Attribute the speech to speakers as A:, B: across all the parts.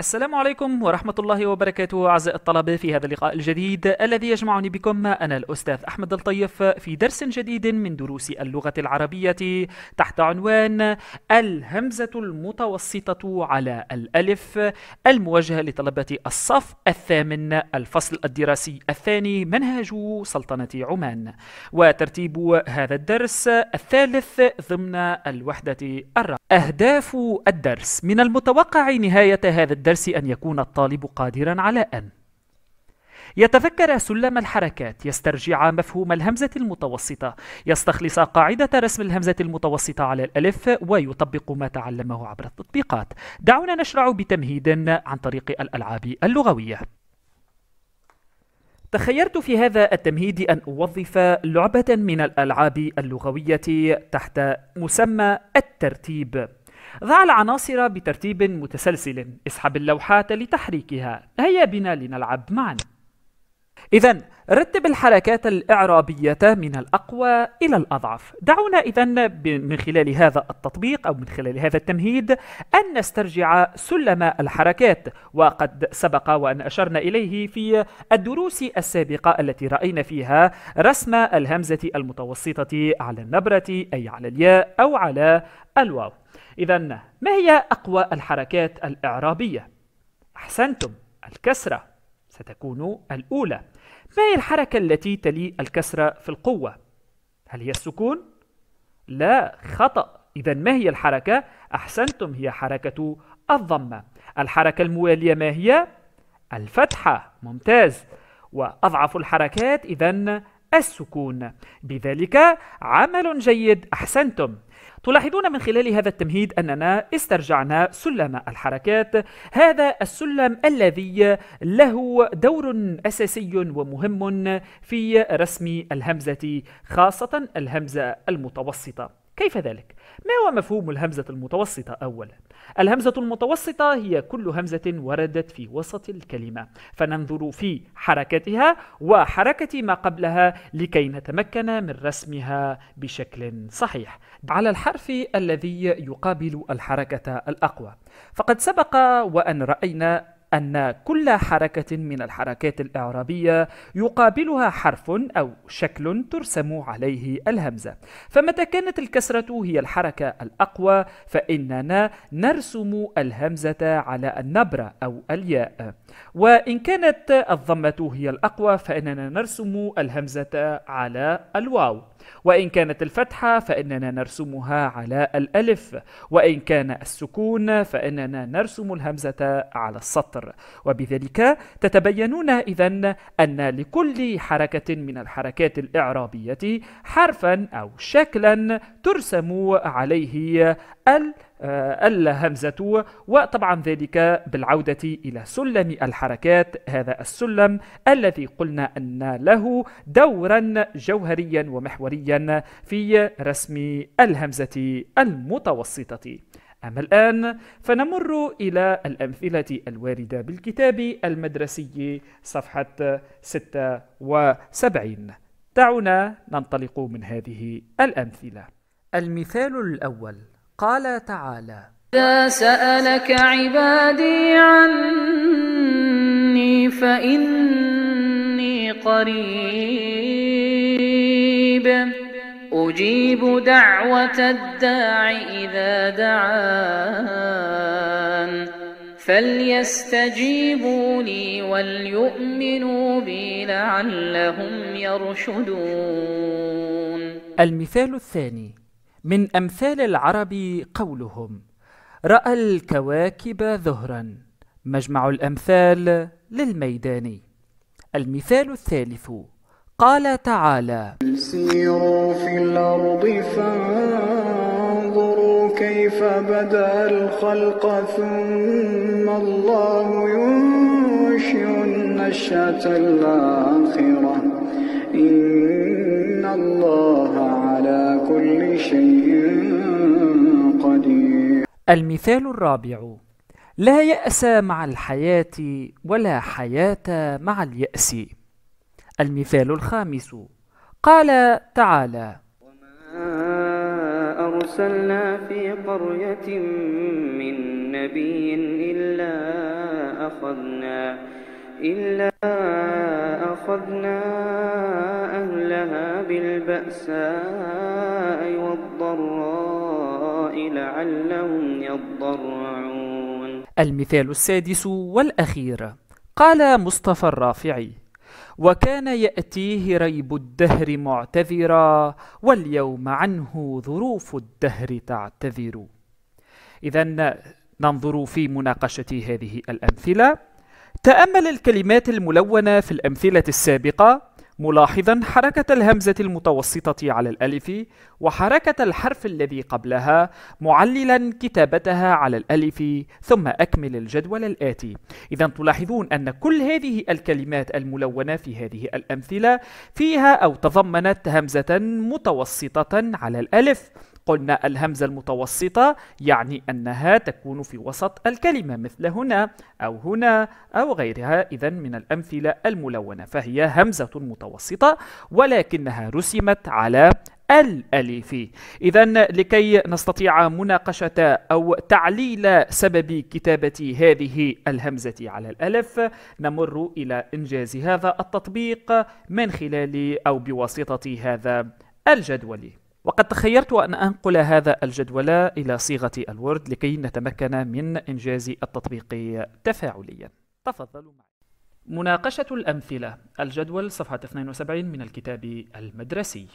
A: السلام عليكم ورحمة الله وبركاته أعزائي الطلبة في هذا اللقاء الجديد الذي يجمعني بكم أنا الأستاذ أحمد الطيف في درس جديد من دروس اللغة العربية تحت عنوان الهمزة المتوسطة على الألف الموجهة لطلبة الصف الثامن الفصل الدراسي الثاني منهج سلطنة عمان وترتيب هذا الدرس الثالث ضمن الوحدة الرابعة أهداف الدرس من المتوقع نهاية هذا الدرس الدرس أن يكون الطالب قادرا على أن يتذكر سلم الحركات يسترجع مفهوم الهمزة المتوسطة يستخلص قاعدة رسم الهمزة المتوسطة على الألف ويطبق ما تعلمه عبر التطبيقات دعونا نشرع بتمهيد عن طريق الألعاب اللغوية تخيرت في هذا التمهيد أن أوظف لعبة من الألعاب اللغوية تحت مسمى الترتيب ضع العناصر بترتيب متسلسل اسحب اللوحات لتحريكها هيا بنا لنلعب معا إذا رتب الحركات الإعرابية من الأقوى إلى الأضعف دعونا إذا من خلال هذا التطبيق أو من خلال هذا التمهيد أن نسترجع سلم الحركات وقد سبق وأن أشرنا إليه في الدروس السابقة التي رأينا فيها رسم الهمزة المتوسطة على النبرة أي على الياء أو على الواو إذا ما هي أقوى الحركات الإعرابية؟ أحسنتم الكسرة ستكون الأولى ما هي الحركة التي تلي الكسرة في القوة؟ هل هي السكون؟ لا خطأ إذا ما هي الحركة؟ أحسنتم هي حركة الضمة الحركة الموالية ما هي؟ الفتحة ممتاز وأضعف الحركات إذا السكون بذلك عمل جيد أحسنتم تلاحظون من خلال هذا التمهيد أننا استرجعنا سلم الحركات هذا السلم الذي له دور أساسي ومهم في رسم الهمزة خاصة الهمزة المتوسطة كيف ذلك؟ ما هو مفهوم الهمزة المتوسطة أولا؟ الهمزة المتوسطة هي كل همزة وردت في وسط الكلمة فننظر في حركتها وحركة ما قبلها لكي نتمكن من رسمها بشكل صحيح على الحرف الذي يقابل الحركة الأقوى فقد سبق وأن رأينا أن كل حركة من الحركات الإعرابية يقابلها حرف أو شكل ترسم عليه الهمزة فمتى كانت الكسرة هي الحركة الأقوى فإننا نرسم الهمزة على النبرة أو الياء وإن كانت الضمة هي الأقوى فإننا نرسم الهمزة على الواو وإن كانت الفتحة فإننا نرسمها على الألف وإن كان السكون فإننا نرسم الهمزة على السطر وبذلك تتبينون إذا أن لكل حركة من الحركات الإعرابية حرفا أو شكلا ترسم عليه الألف آه، ألا همزة وطبعا ذلك بالعودة إلى سلم الحركات هذا السلم الذي قلنا أن له دورا جوهريا ومحوريا في رسم الهمزة المتوسطة أما الآن فنمر إلى الأمثلة الواردة بالكتاب المدرسي صفحة 76 دعونا ننطلق من هذه الأمثلة المثال الأول قال تعالى إذا سألك عبادي عني فإني قريب أجيب دعوة الداع إذا دعان فليستجيبوا لي وليؤمنوا بي لعلهم يرشدون المثال الثاني من أمثال العرب قولهم رأى الكواكب ظهرا مجمع الأمثال للميداني المثال الثالث قال تعالى سيروا في الأرض فانظروا كيف بدأ الخلق ثم الله ينشئ النشأة الآخرة إن الله على كل شيء قدير المثال الرابع لا يأس مع الحياة ولا حياة مع اليأس المثال الخامس قال تعالى وما أرسلنا في قرية من نبي إلا أخذنا إلا أخذنا أهلها بالبأساء والضراء لعلهم يضرعون المثال السادس والأخير قال مصطفى الرافعي وكان يأتيه ريب الدهر معتذرا واليوم عنه ظروف الدهر تعتذر إذا ننظر في مناقشة هذه الأمثلة تأمل الكلمات الملونة في الأمثلة السابقة ملاحظا حركة الهمزة المتوسطة على الألف وحركة الحرف الذي قبلها معللا كتابتها على الألف ثم أكمل الجدول الآتي إذا تلاحظون أن كل هذه الكلمات الملونة في هذه الأمثلة فيها أو تضمنت همزة متوسطة على الألف قلنا الهمزة المتوسطة يعني أنها تكون في وسط الكلمة مثل هنا أو هنا أو غيرها إذا من الأمثلة الملونة فهي همزة متوسطة ولكنها رسمت على الأليف إذا لكي نستطيع مناقشة أو تعليل سبب كتابة هذه الهمزة على الألف نمر إلى إنجاز هذا التطبيق من خلال أو بواسطة هذا الجدول وقد تخيرت أن أنقل هذا الجدول إلى صيغة الوورد لكي نتمكن من إنجاز التطبيق تفاعليا تفضلوا معي مناقشة الأمثلة الجدول صفحة 72 من الكتاب المدرسي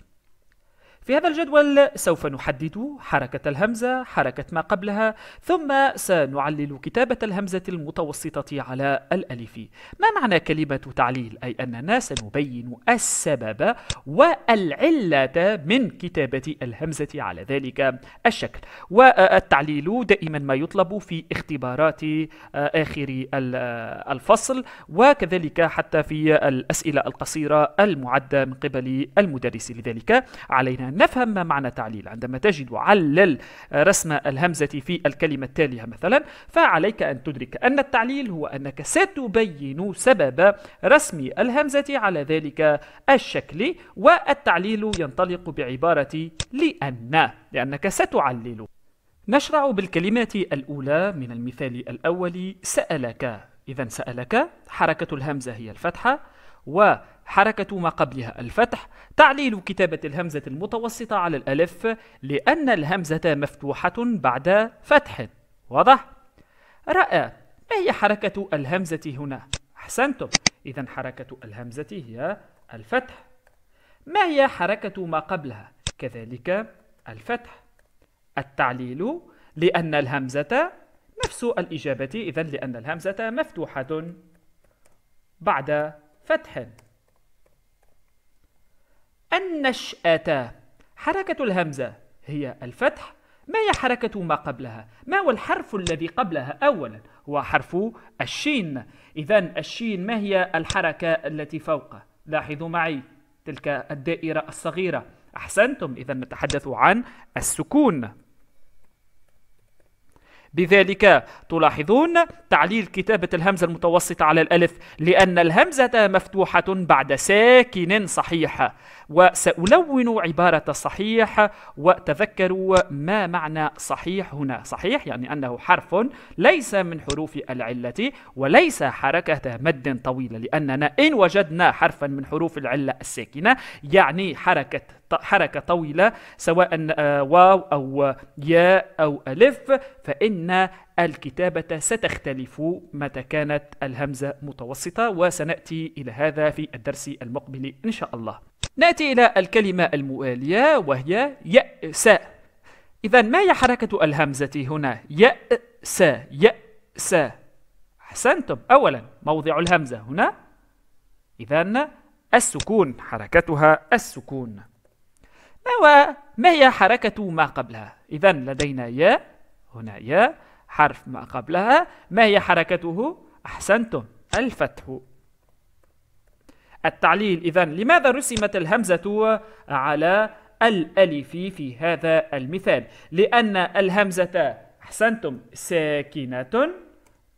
A: في هذا الجدول سوف نحدد حركة الهمزة حركة ما قبلها ثم سنعلل كتابة الهمزة المتوسطة على الألف ما معنى كلمة تعليل؟ أي أننا سنبين السبب والعلة من كتابة الهمزة على ذلك الشكل والتعليل دائما ما يطلب في اختبارات آه، آخر آه، الفصل وكذلك حتى في الأسئلة القصيرة المعدة من قبل المدرس لذلك علينا نفهم ما معنى تعليل عندما تجد علل رسم الهمزة في الكلمة التالية مثلا فعليك أن تدرك أن التعليل هو أنك ستبين سبب رسم الهمزة على ذلك الشكل والتعليل ينطلق بعبارة لأن لأنك ستعلل نشرع بالكلمات الأولى من المثال الأول سألك إذا سألك حركة الهمزة هي الفتحة وحركة ما قبلها الفتح تعليل كتابة الهمزة المتوسطة على الألف لأن الهمزة مفتوحة بعد فتح واضح؟ رأى ما هي حركة الهمزة هنا؟ أحسنتم إذا حركة الهمزة هي الفتح ما هي حركة ما قبلها؟ كذلك الفتح التعليل لأن الهمزة نفس الإجابة إذا لأن الهمزة مفتوحة بعد فتح النشأة حركة الهمزة هي الفتح ما هي حركة ما قبلها؟ ما هو الحرف الذي قبلها أولا؟ هو حرف الشين إذا الشين ما هي الحركة التي فوقه؟ لاحظوا معي تلك الدائرة الصغيرة أحسنتم إذا نتحدث عن السكون بذلك تلاحظون تعليل كتابة الهمزة المتوسطة على الألف لأن الهمزة مفتوحة بعد ساكن صحيح وسألون عبارة صحيح وتذكروا ما معنى صحيح هنا صحيح يعني أنه حرف ليس من حروف العلة وليس حركة مد طويلة لأننا إن وجدنا حرفا من حروف العلة الساكنة يعني حركة حركة طويلة سواء آه، واو أو ياء أو ألف فإن الكتابة ستختلف متى كانت الهمزة متوسطة وسنأتي إلى هذا في الدرس المقبل إن شاء الله نأتي إلى الكلمة المؤالية وهي يأس إذا ما هي حركة الهمزة هنا يأس يأس أحسنتم أولا موضع الهمزة هنا إذا السكون حركتها السكون ما, ما هي حركة ما قبلها إذا لدينا يا هنا يا حرف ما قبلها ما هي حركته أحسنتم الفتح التعليل إذا لماذا رسمت الهمزة على الألف في هذا المثال لأن الهمزة أحسنتم ساكنة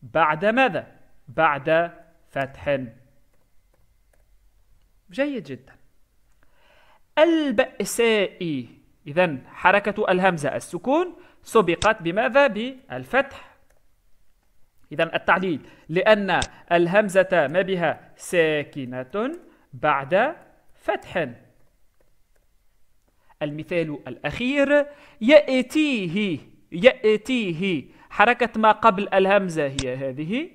A: بعد ماذا؟ بعد فتح جيد جدا البأساء إذا حركة الهمزة السكون سبقت بماذا؟ بالفتح إذا التعليل لأن الهمزة ما بها ساكنة بعد فتح المثال الأخير يأتيه يأتيه حركة ما قبل الهمزة هي هذه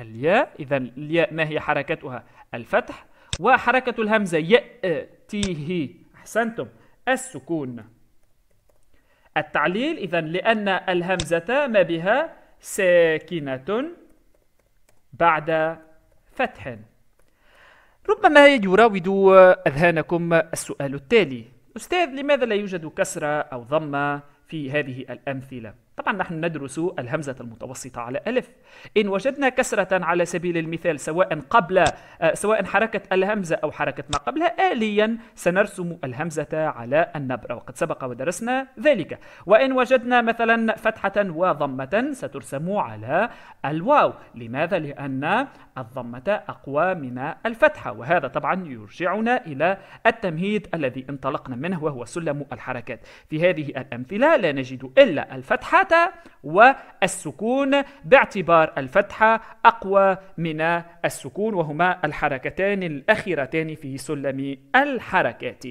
A: الياء إذا الياء ما هي حركتها الفتح وحركة الهمزة يأتيه أحسنتم السكون التعليل إذا لأن الهمزة ما بها ساكنة بعد فتح ربما يراود أذهانكم السؤال التالي أستاذ لماذا لا يوجد كسرة أو ضمة في هذه الأمثلة؟ طبعا نحن ندرس الهمزة المتوسطة على ألف إن وجدنا كسرة على سبيل المثال سواء قبل آه، سواء حركة الهمزة أو حركة ما قبلها آليا سنرسم الهمزة على النبرة وقد سبق ودرسنا ذلك وإن وجدنا مثلا فتحة وضمة سترسم على الواو لماذا؟ لأن الضمة أقوى من الفتحة وهذا طبعا يرجعنا إلى التمهيد الذي انطلقنا منه وهو سلم الحركات في هذه الأمثلة لا نجد إلا الفتحة والسكون باعتبار الفتحة أقوى من السكون وهما الحركتان الأخيرتان في سلم الحركات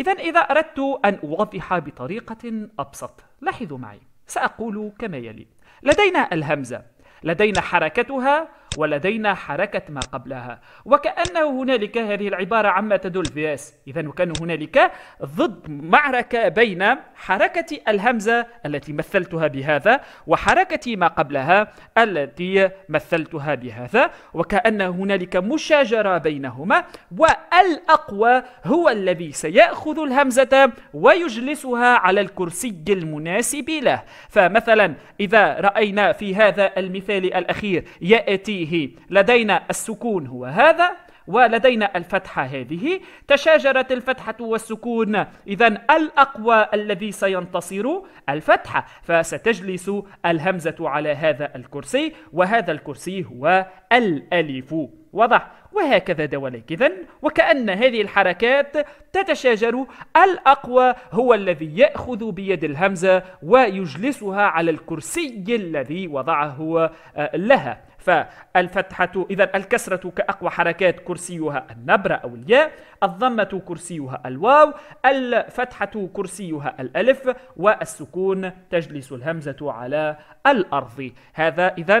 A: إذا إذا أردت أن أوضح بطريقة أبسط لاحظوا معي سأقول كما يلي لدينا الهمزة لدينا حركتها ولدينا حركة ما قبلها وكأنه هنالك هذه العبارة عما تدل فياس إذا وكان هنالك ضد معركة بين حركة الهمزة التي مثلتها بهذا وحركة ما قبلها التي مثلتها بهذا وكأن هنالك مشاجرة بينهما والأقوى هو الذي سيأخذ الهمزة ويجلسها على الكرسي المناسب له فمثلا إذا رأينا في هذا المثال الأخير يأتي آخره لدينا السكون هو هذا ولدينا الفتحة هذه تشاجرت الفتحة والسكون إذا الأقوى الذي سينتصر الفتحة فستجلس الهمزة على هذا الكرسي وهذا الكرسي هو الألف وضح وهكذا دواليك إذن وكأن هذه الحركات تتشاجر الأقوى هو الذي يأخذ بيد الهمزة ويجلسها على الكرسي الذي وضعه آه، لها فالفتحة إذا الكسرة كأقوى حركات كرسيها النبرة أو الياء الضمة كرسيها الواو الفتحة كرسيها الألف والسكون تجلس الهمزة على الأرض هذا إذا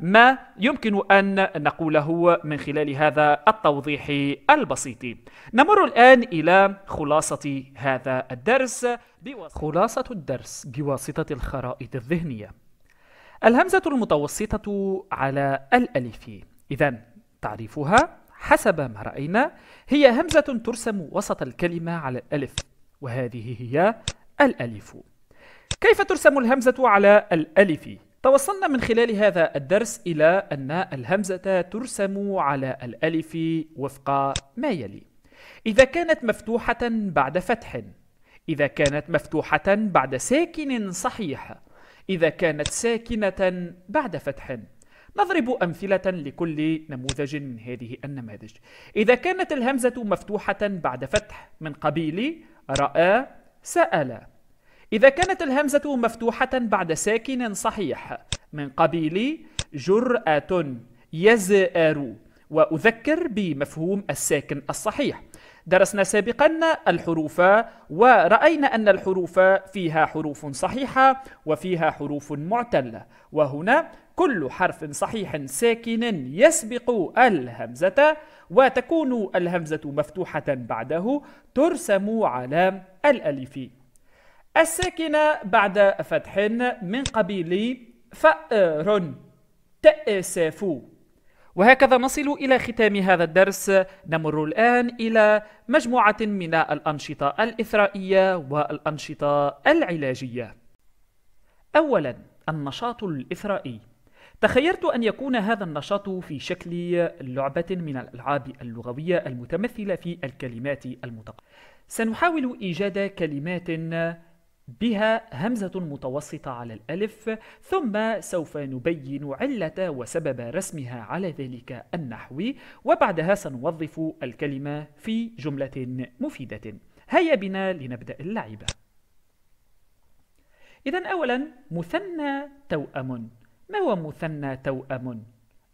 A: ما يمكن أن نقوله من خلال هذا التوضيح البسيط نمر الآن إلى خلاصة هذا الدرس خلاصة الدرس بواسطة الخرائط الذهنية الهمزة المتوسطة على الألف إذا تعريفها حسب ما رأينا هي همزة ترسم وسط الكلمة على الألف وهذه هي الألف كيف ترسم الهمزة على الألف؟ توصلنا من خلال هذا الدرس إلى أن الهمزة ترسم على الألف وفق ما يلي إذا كانت مفتوحة بعد فتح إذا كانت مفتوحة بعد ساكن صحيح إذا كانت ساكنة بعد فتح نضرب أمثلة لكل نموذج من هذه النماذج إذا كانت الهمزة مفتوحة بعد فتح من قبيل رأى سأل إذا كانت الهمزة مفتوحة بعد ساكن صحيح من قبيل جرأة يزأر وأذكر بمفهوم الساكن الصحيح درسنا سابقا الحروف ورأينا أن الحروف فيها حروف صحيحة وفيها حروف معتلة وهنا كل حرف صحيح ساكن يسبق الهمزة وتكون الهمزة مفتوحة بعده ترسم على الألف الساكنة بعد فتح من قبيل فأر تأسف وهكذا نصل إلى ختام هذا الدرس نمر الآن إلى مجموعة من الأنشطة الإثرائية والأنشطة العلاجية أولا النشاط الإثرائي تخيرت أن يكون هذا النشاط في شكل لعبة من الألعاب اللغوية المتمثلة في الكلمات المتقدمة سنحاول إيجاد كلمات بها همزة متوسطة على الألف ثم سوف نبين علة وسبب رسمها على ذلك النحو وبعدها سنوظف الكلمة في جملة مفيدة هيا بنا لنبدأ اللعبة إذا أولا مثنى توأم ما هو مثنى توأم؟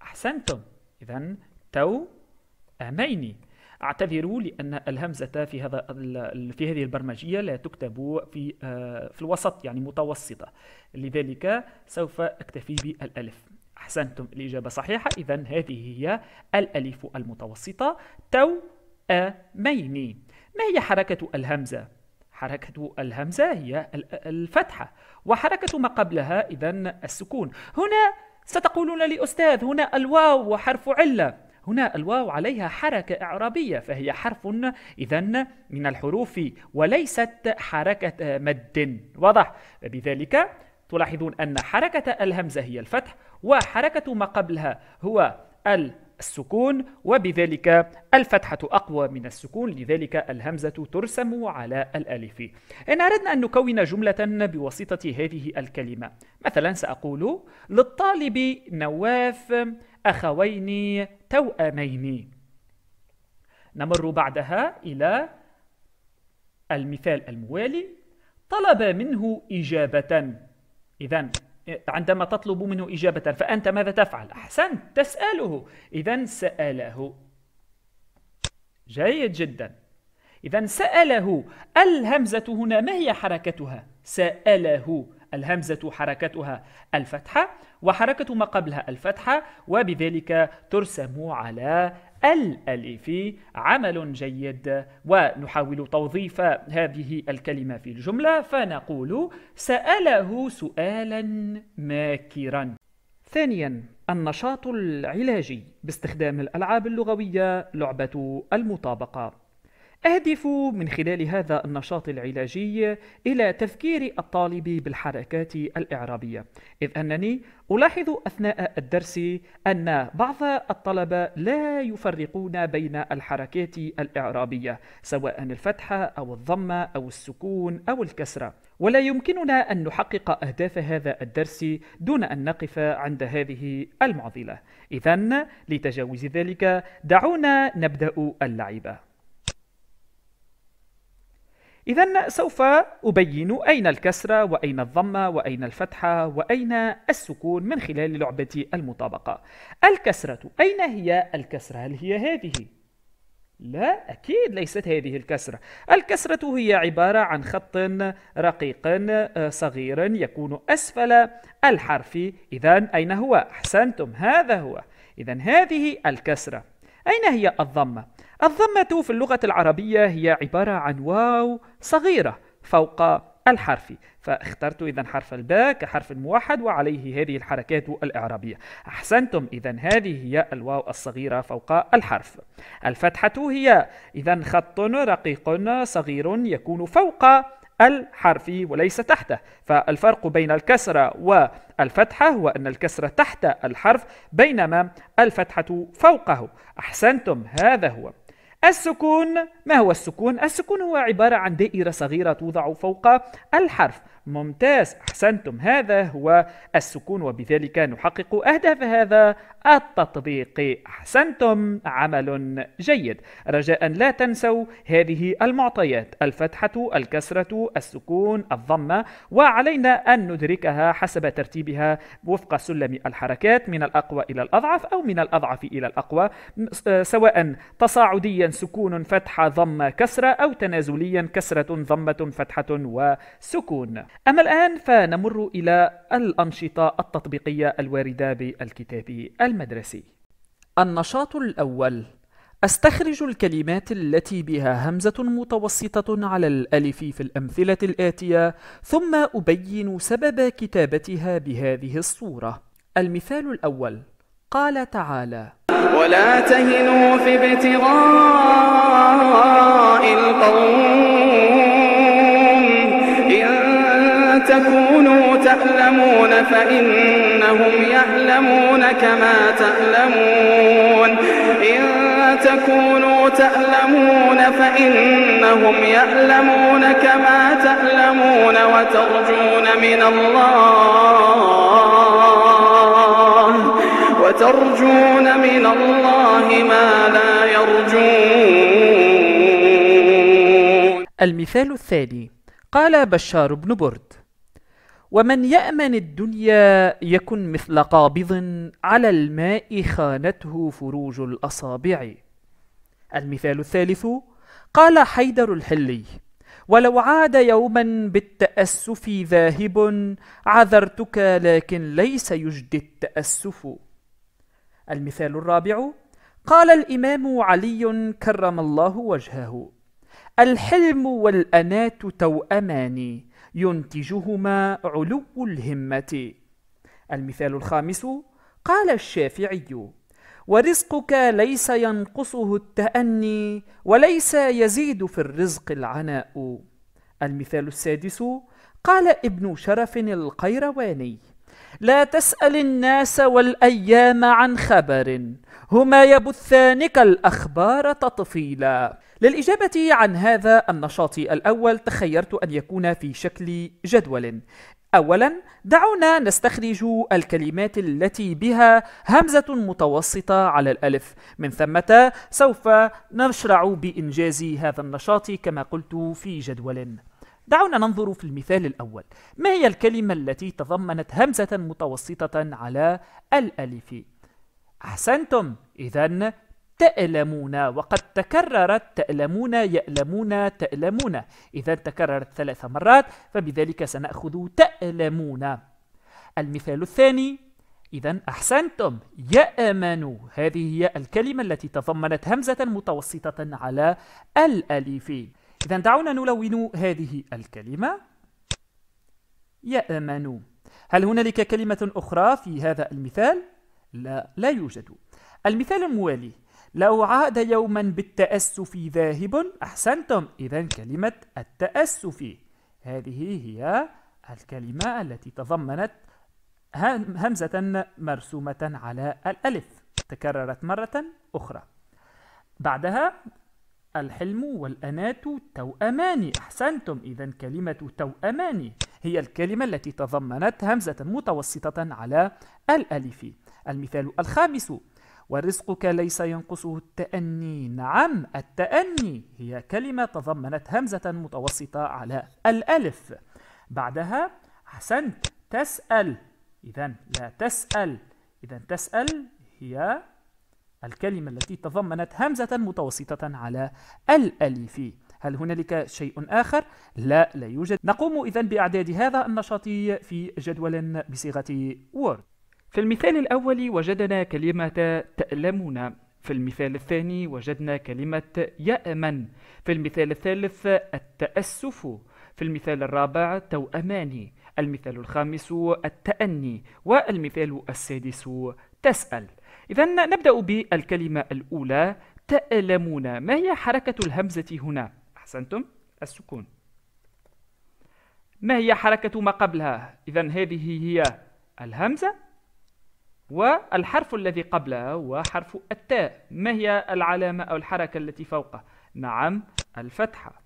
A: أحسنتم إذا توأمين اعتذروا لان الهمزه في هذا في هذه البرمجيه لا تكتب في آه، في الوسط يعني متوسطه لذلك سوف اكتفي بالالف احسنتم الاجابه صحيحه اذا هذه هي الالف المتوسطه تو اميني ما هي حركه الهمزه حركة الهمزة هي الفتحة وحركة ما قبلها إذا السكون هنا ستقولون لي أستاذ هنا الواو وحرف علة هنا الواو عليها حركة إعرابية فهي حرف إذا من الحروف وليست حركة آه، مد واضح بذلك تلاحظون أن حركة الهمزة هي الفتح وحركة ما قبلها هو السكون وبذلك الفتحة أقوى من السكون لذلك الهمزة ترسم على الألف إن أردنا أن نكون جملة بواسطة هذه الكلمة مثلا سأقول للطالب نواف أخوين توأمين نمر بعدها إلى المثال الموالي طلب منه إجابة إذا عندما تطلب منه إجابة فأنت ماذا تفعل؟ أحسنت تسأله إذا سأله جيد جدا إذا سأله الهمزة هنا ما هي حركتها؟ سأله الهمزة حركتها الفتحة وحركة ما قبلها الفتحة وبذلك ترسم على الألف عمل جيد ونحاول توظيف هذه الكلمة في الجملة فنقول سأله سؤالا ماكرا ثانيا النشاط العلاجي باستخدام الألعاب اللغوية لعبة المطابقة أهدف من خلال هذا النشاط العلاجي إلى تذكير الطالب بالحركات الإعرابية، إذ أنني ألاحظ أثناء الدرس أن بعض الطلبة لا يفرقون بين الحركات الإعرابية، سواء الفتحة أو الضمة أو السكون أو الكسرة، ولا يمكننا أن نحقق أهداف هذا الدرس دون أن نقف عند هذه المعضلة، إذا لتجاوز ذلك دعونا نبدأ اللعبة. إذا سوف أبين أين الكسرة وأين الضمة وأين الفتحة وأين السكون من خلال لعبة المطابقة الكسرة أين هي الكسرة؟ هل هي هذه؟ لا أكيد ليست هذه الكسرة الكسرة هي عبارة عن خط رقيق آه، صغير يكون أسفل الحرف إذا أين هو؟ أحسنتم هذا هو إذا هذه الكسرة أين هي الضمة؟ الضمة في اللغة العربية هي عبارة عن واو صغيرة فوق الحرف فاخترت إذا حرف الباء كحرف موحد وعليه هذه الحركات الإعرابية أحسنتم إذا هذه هي الواو الصغيرة فوق الحرف الفتحة هي إذا خط رقيق صغير يكون فوق الحرف وليس تحته فالفرق بين الكسرة والفتحة هو أن الكسرة تحت الحرف بينما الفتحة فوقه أحسنتم هذا هو السكون ما هو السكون؟ السكون هو عبارة عن دائرة صغيرة توضع فوق الحرف ممتاز أحسنتم هذا هو السكون وبذلك نحقق أهداف هذا التطبيق أحسنتم عمل جيد رجاء لا تنسوا هذه المعطيات الفتحة الكسرة السكون الضمة وعلينا أن ندركها حسب ترتيبها وفق سلم الحركات من الأقوى إلى الأضعف أو من الأضعف إلى الأقوى آه، سواء تصاعديا سكون فتحة ضمة كسرة أو تنازليا كسرة ضمة فتحة وسكون أما الآن فنمر إلى الأنشطة التطبيقية الواردة بالكتاب المدرسي النشاط الأول أستخرج الكلمات التي بها همزة متوسطة على الألف في الأمثلة الآتية ثم أبين سبب كتابتها بهذه الصورة المثال الأول قال تعالى ولا تهنوا في ابتغاء القوم تكونوا تألمون فإنهم يألمون كما تألمون إن تكونوا تألمون فإنهم يألمون كما تألمون وترجون من الله وترجون من الله ما لا يرجون المثال الثاني قال بشار بن برد ومن يأمن الدنيا يكن مثل قابض على الماء خانته فروج الأصابع المثال الثالث قال حيدر الحلي ولو عاد يوما بالتأسف ذاهب عذرتك لكن ليس يجدي التأسف المثال الرابع قال الإمام علي كرم الله وجهه الحلم والأنات توأمان ينتجهما علو الهمة المثال الخامس قال الشافعي ورزقك ليس ينقصه التأني وليس يزيد في الرزق العناء المثال السادس قال ابن شرف القيرواني لا تسأل الناس والأيام عن خبر هما يبثانك الأخبار تطفيلا للإجابة عن هذا النشاط الأول تخيرت أن يكون في شكل جدول أولا دعونا نستخرج الكلمات التي بها همزة متوسطة على الألف من ثمة سوف نشرع بإنجاز هذا النشاط كما قلت في جدول دعونا ننظر في المثال الأول ما هي الكلمة التي تضمنت همزة متوسطة على الألف؟ أحسنتم إذا تألمون وقد تكررت تألمون يألمون تألمون إذا تكررت ثلاث مرات فبذلك سنأخذ تألمون المثال الثاني إذا أحسنتم يأمن هذه هي الكلمة التي تضمنت همزة متوسطة على الألف إذا دعونا نلون هذه الكلمة يأمن هل هنالك كلمة أخرى في هذا المثال؟ لا لا يوجد المثال الموالي لو عاد يوما بالتأسف ذاهب أحسنتم إذا كلمة التأسف هذه هي الكلمة التي تضمنت همزة مرسومة على الألف تكررت مرة أخرى بعدها الحلم والأنات توأمان أحسنتم إذا كلمة توأمان هي الكلمة التي تضمنت همزة متوسطة على الألف المثال الخامس ورزقك ليس ينقصه التأني نعم التأني هي كلمة تضمنت همزة متوسطة على الألف بعدها حسنت تسأل إذا لا تسأل إذا تسأل هي الكلمة التي تضمنت همزة متوسطة على الألف هل هنالك شيء آخر؟ لا لا يوجد نقوم إذا بإعداد هذا النشاط في جدول بصيغة وورد في المثال الأول وجدنا كلمة تألمنا في المثال الثاني وجدنا كلمة يأمن في المثال الثالث التأسف في المثال الرابع توأماني المثال الخامس التأني والمثال السادس تسأل إذا نبدأ بالكلمة الأولى تألمون ما هي حركة الهمزة هنا؟ أحسنتم السكون ما هي حركة ما قبلها؟ إذا هذه هي الهمزة والحرف الذي قبلها هو حرف التاء ما هي العلامة أو الحركة التي فوقه؟ نعم الفتحة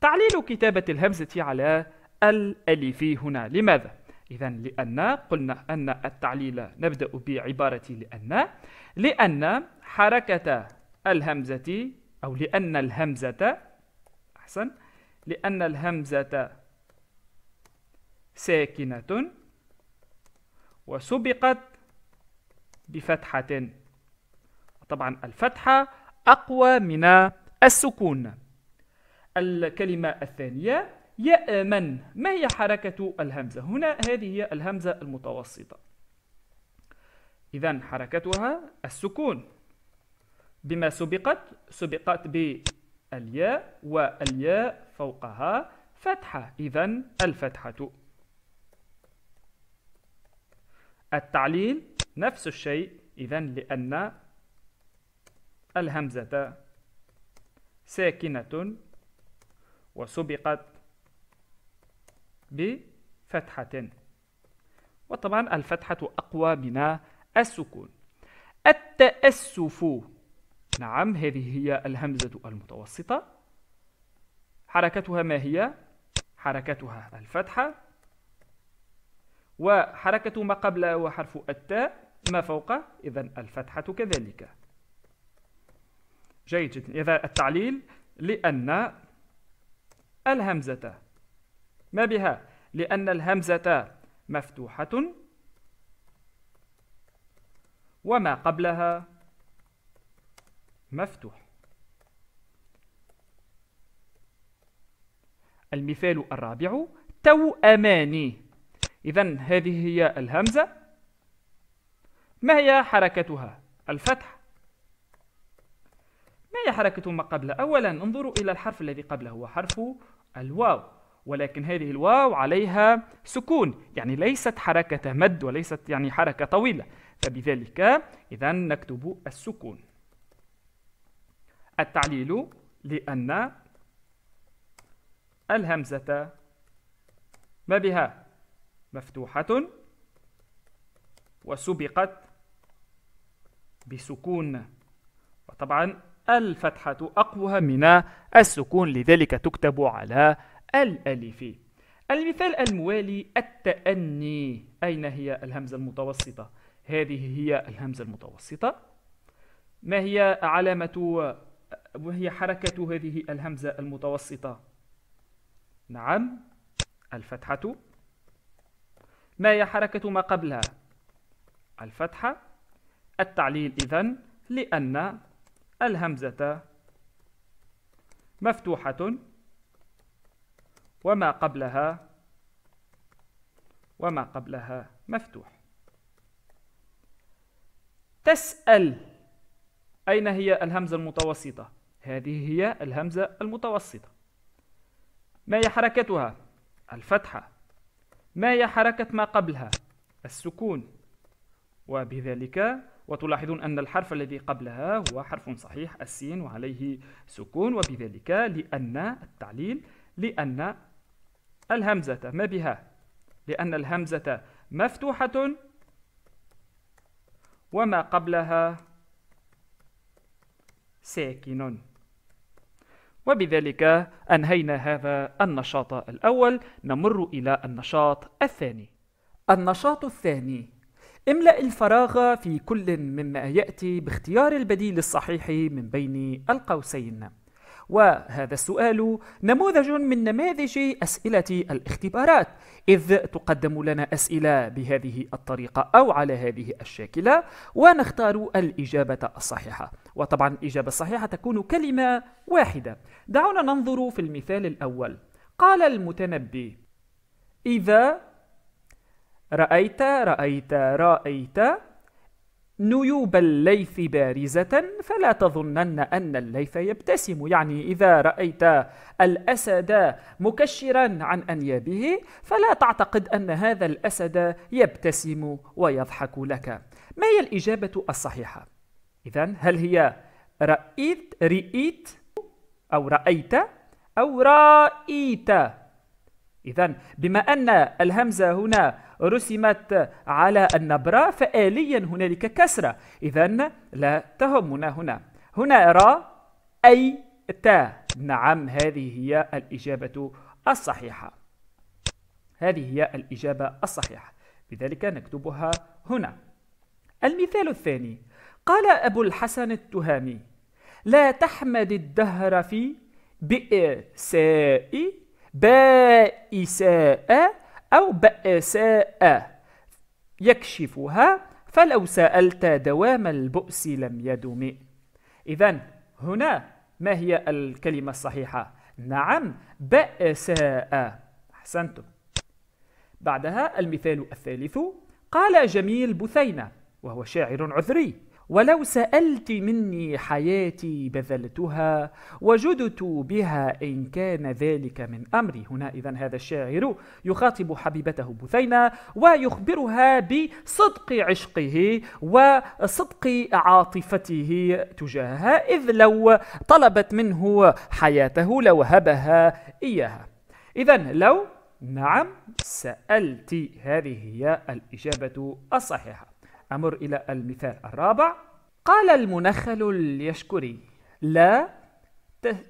A: تعليل كتابة الهمزة على الألف هنا لماذا؟ إذا لأن قلنا أن التعليل نبدأ بعبارة لأن لأن حركة الهمزة أو لأن الهمزة أحسن لأن الهمزة ساكنة وسبقت بفتحة طبعا الفتحة أقوى من السكون الكلمة الثانية يأمن ما هي حركة الهمزة؟ هنا هذه هي الهمزة المتوسطة إذا حركتها السكون بما سبقت سبقت بالياء والياء فوقها فتحة إذا الفتحة التعليل نفس الشيء إذا لأن الهمزة ساكنة وسبقت بفتحة وطبعا الفتحة أقوى من السكون التأسف نعم هذه هي الهمزة المتوسطة حركتها ما هي؟ حركتها الفتحة وحركة ما قبله وحرف التاء ما فوقه إذا الفتحة كذلك جيد جدا إذا التعليل لأن الهمزة ما بها لأن الهمزة مفتوحة وما قبلها مفتوح المثال الرابع توأمان إذا هذه هي الهمزة ما هي حركتها الفتح ما هي حركة ما قبل؟ أولا انظروا إلى الحرف الذي قبله هو حرف الواو ولكن هذه الواو عليها سكون يعني ليست حركة مد وليست يعني حركة طويلة فبذلك إذا نكتب السكون التعليل لأن الهمزة ما بها مفتوحة وسبقت بسكون وطبعا الفتحة أقوى من السكون لذلك تكتب على الألف المثال الموالي التأني أين هي الهمزة المتوسطة؟ هذه هي الهمزة المتوسطة ما هي علامة وهي حركة هذه الهمزة المتوسطة؟ نعم الفتحة ما هي حركة ما قبلها الفتحة التعليل إذن لأن الهمزة مفتوحة وما قبلها وما قبلها مفتوح تسأل أين هي الهمزة المتوسطة؟ هذه هي الهمزة المتوسطة ما هي حركتها؟ الفتحة ما هي حركة ما قبلها السكون وبذلك وتلاحظون أن الحرف الذي قبلها هو حرف صحيح السين وعليه سكون وبذلك لأن التعليل لأن الهمزة ما بها لأن الهمزة مفتوحة وما قبلها ساكن وبذلك أنهينا هذا النشاط الأول نمر إلى النشاط الثاني النشاط الثاني املأ الفراغ في كل مما يأتي باختيار البديل الصحيح من بين القوسين وهذا السؤال نموذج من نماذج أسئلة الاختبارات إذ تقدم لنا أسئلة بهذه الطريقة أو على هذه الشاكلة ونختار الإجابة الصحيحة وطبعا الإجابة الصحيحة تكون كلمة واحدة دعونا ننظر في المثال الأول قال المتنبي إذا رأيت رأيت رأيت نيوب الليث بارزة فلا تظنن أن الليث يبتسم يعني إذا رأيت الأسد مكشرا عن أنيابه فلا تعتقد أن هذا الأسد يبتسم ويضحك لك ما هي الإجابة الصحيحة؟ إذا هل هي رأيت رئيت أو رأيت أو رأيت إذا بما أن الهمزة هنا رسمت على النبرة فآليا هنالك كسرة إذا لا تهمنا هنا هنا أرى أي تا نعم هذه هي الإجابة الصحيحة هذه هي الإجابة الصحيحة لذلك نكتبها هنا المثال الثاني قال أبو الحسن التهامي لا تحمد الدهر في بئساء بائساء أو بأساء يكشفها فلو سألت دوام البؤس لم يدم إذا هنا ما هي الكلمة الصحيحة؟ نعم بأساء أحسنتم بعدها المثال الثالث قال جميل بثينة وهو شاعر عذري ولو سألت مني حياتي بذلتها وجدت بها إن كان ذلك من أمري هنا إذا هذا الشاعر يخاطب حبيبته بثينة ويخبرها بصدق عشقه وصدق عاطفته تجاهها إذ لو طلبت منه حياته لوهبها إياها إذا لو نعم سألت هذه هي الإجابة الصحيحة أمر إلى المثال الرابع قال المنخل اليشكري لا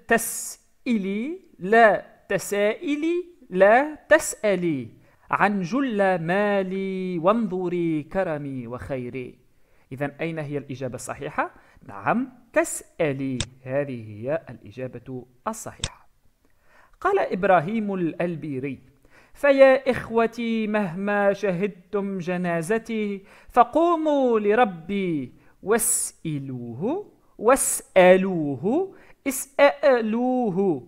A: تسئلي لا تسائلي لا تسألي عن جل مالي وانظري كرمي وخيري إذا أين هي الإجابة الصحيحة؟ نعم تسألي هذه هي الإجابة الصحيحة قال إبراهيم الألبيري فيا إخوتي مهما شهدتم جنازتي فقوموا لربي واسألوه واسألوه اسألوه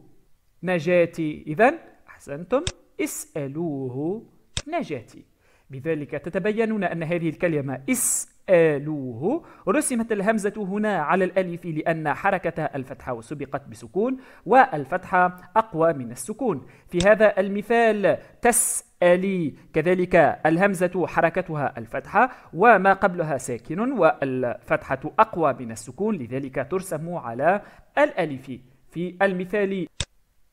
A: نجاتي إذا أحسنتم اسألوه نجاتي بذلك تتبينون أن هذه الكلمة اس آلوه رسمت الهمزة هنا على الألف لأن حركة الفتحة وسبقت بسكون والفتحة أقوى من السكون في هذا المثال تسألي كذلك الهمزة حركتها الفتحة وما قبلها ساكن والفتحة أقوى من السكون لذلك ترسم على الألف في المثال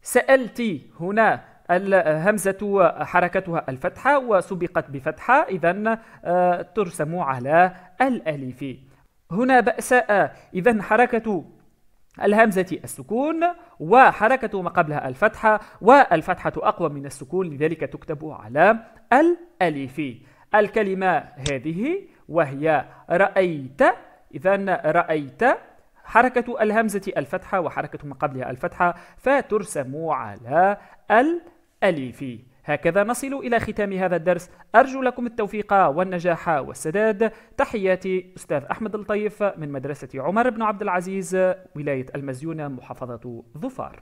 A: سألت هنا الهمزة حركتها الفتحة وسبقت بفتحة إذا آه، ترسم على الألف هنا بأساء آه، إذا حركة الهمزة السكون وحركة ما قبلها الفتحة والفتحة أقوى من السكون لذلك تكتب على الألف الكلمة هذه وهي رأيت إذا رأيت حركة الهمزة الفتحة وحركة ما قبلها الفتحة فترسم على الألف أليفي هكذا نصل إلى ختام هذا الدرس أرجو لكم التوفيق والنجاح والسداد تحياتي أستاذ أحمد الطيف من مدرسة عمر بن عبد العزيز ولاية المزيونة محافظة ظفار